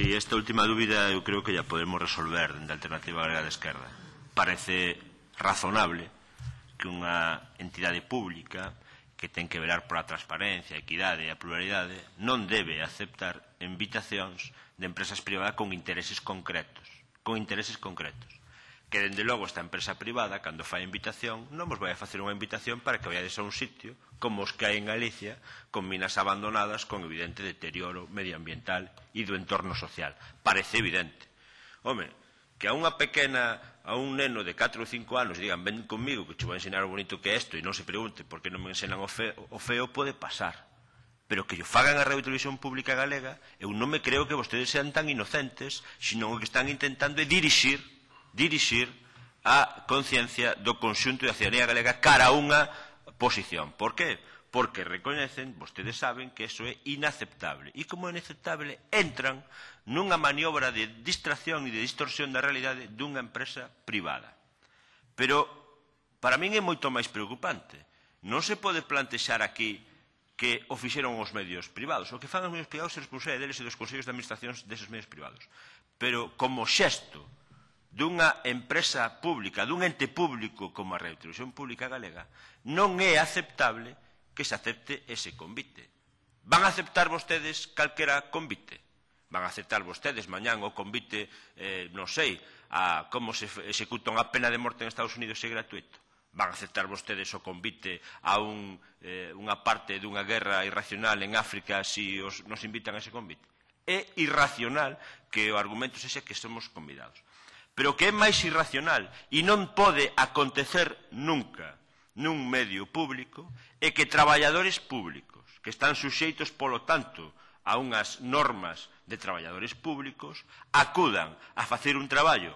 Si, sí, esta última dúbida eu creo que ya podemos resolver dende Alternativa Galega de Esquerda. Parece razonable que unha entidade pública que ten que velar pola transparencia, a equidade e a pluralidade non debe aceptar invitacións de empresas privadas con intereses concretos. Con intereses concretos que dende logo esta empresa privada cando fai invitación non vos vai a facer unha invitación para que vayades a un sitio como os que hai en Galicia con minas abandonadas con evidente deterioro medioambiental e do entorno social parece evidente home, que a unha pequena a un neno de 4 ou 5 anos digan ven comigo que te vou ensinar o bonito que é isto e non se pregunte por que non me ensinan o feo, o feo pode pasar pero que yo fagan a Radio Televisión Pública Galega eu non me creo que vostedes sean tan inocentes senón que están intentando dirixir dirixir a conciencia do conxunto da ciudadanía galega cara a unha posición. Por que? Porque recoñecen, vostedes saben, que eso é inaceptable. E como é inaceptable, entran nunha maniobra de distracción e de distorsión da realidade dunha empresa privada. Pero para min é moito máis preocupante. Non se pode plantexar aquí que o fixeron os medios privados. O que fan os medios privados é responsabilidade deles e dos consellos de administracións deses medios privados. Pero como xesto dunha empresa pública, dun ente público como a Redistribución Pública Galega, non é aceptable que se acepte ese convite. Van a aceptar vostedes calquera convite? Van a aceptar vostedes mañán o convite, eh, non sei, a como se executa unha pena de morte en Estados Unidos se gratuito? Van a aceptar vostedes o convite a un, eh, unha parte dunha guerra irracional en África se si os, nos invitan a ese convite? É irracional que o argumento sexa que somos convidados pero que é máis irracional e non pode acontecer nunca nun medio público é que traballadores públicos que están suxeitos, polo tanto, a unhas normas de traballadores públicos acudan a facer un traballo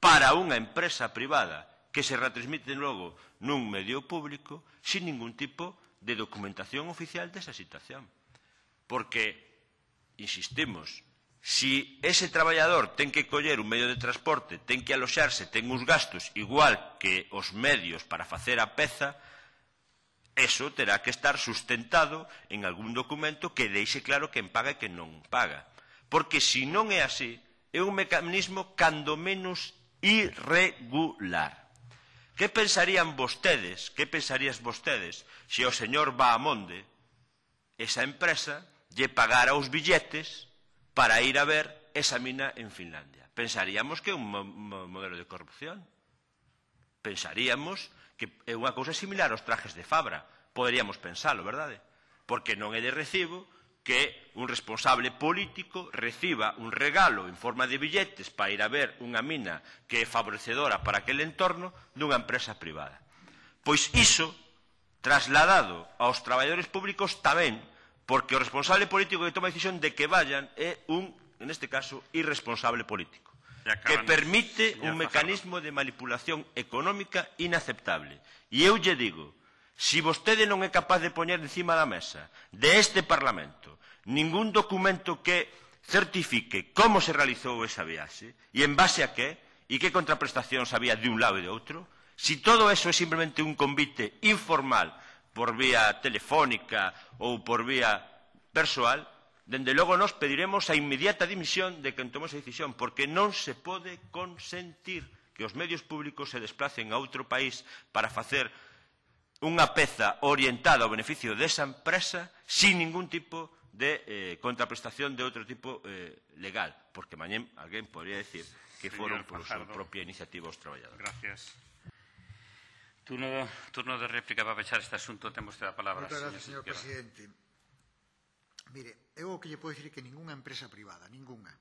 para unha empresa privada que se retransmite logo nun medio público sin ningún tipo de documentación oficial desa situación. Porque, insistimos, Si ese traballador ten que coller un medio de transporte, ten que aloxarse, ten uns gastos igual que os medios para facer a peza, eso terá que estar sustentado en algún documento que deixe claro quen paga e quen non paga. Porque se si non é así, é un mecanismo cando menos irregular. Que pensarían vostedes, que pensarías vostedes, se o señor Bahamonde, esa empresa, lle pagara os billetes para ir a ver esa mina en Finlandia. Pensaríamos que é un modelo de corrupción. Pensaríamos que é unha cousa similar aos trajes de Fabra. Poderíamos pensalo, verdade? Porque non é de recibo que un responsable político reciba un regalo en forma de billetes para ir a ver unha mina que é favorecedora para aquel entorno dunha empresa privada. Pois iso, trasladado aos traballadores públicos, tamén porque o responsable político que toma a decisión de que vayan é un, en este caso, irresponsable político que permite un mecanismo de manipulación económica inaceptable. E eu lle digo, se si vostede non é capaz de poñer encima da mesa de este Parlamento ningún documento que certifique como se realizou esa viaxe e en base a que e que contraprestacións había de un lado e de outro, si todo eso é simplemente un convite informal por vía telefónica ou por vía persoal, dende logo nos pediremos a inmediata dimisión de quen tomou esa decisión, porque non se pode consentir que os medios públicos se desplacen a outro país para facer unha peza orientada ao beneficio desa empresa sin ningún tipo de eh, contraprestación de outro tipo eh, legal, porque mañén alguén podría decir que foron por súa propia iniciativa os traballadores. Gracias. Turno, turno de réplica para pechar este asunto. Temos usted a palabra, Moitas gracias, señor, señor Presidente. Mire, eu o que lle podo dicir que ninguna empresa privada, ninguna,